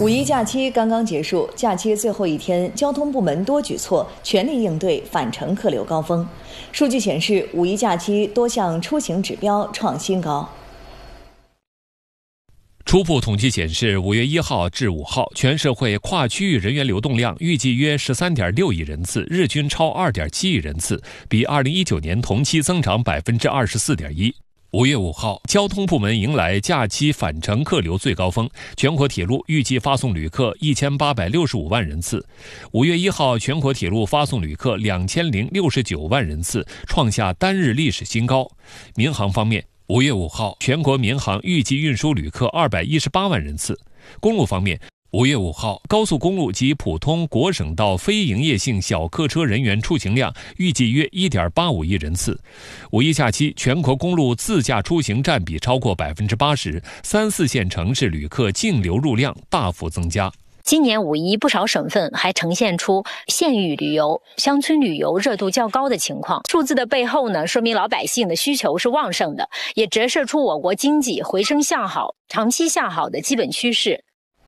五一假期刚刚结束，假期最后一天，交通部门多举措全力应对返程客流高峰。数据显示，五一假期多项出行指标创新高。初步统计显示，五月一号至五号，全社会跨区域人员流动量预计约十三点六亿人次，日均超二点七亿人次，比二零一九年同期增长百分之二十四点一。五月五号，交通部门迎来假期返程客流最高峰，全国铁路预计发送旅客一千八百六十五万人次。五月一号，全国铁路发送旅客两千零六十九万人次，创下单日历史新高。民航方面，五月五号，全国民航预计运输旅客二百一十八万人次。公路方面。五月五号，高速公路及普通国省道非营业性小客车人员出行量预计约1.85亿人次。五一假期，全国公路自驾出行占比超过百分之八十，三四线城市旅客净流入量大幅增加。今年五一，不少省份还呈现出县域旅游、乡村旅游热度较高的情况。数字的背后呢，说明老百姓的需求是旺盛的，也折射出我国经济回升向好、长期向好的基本趋势。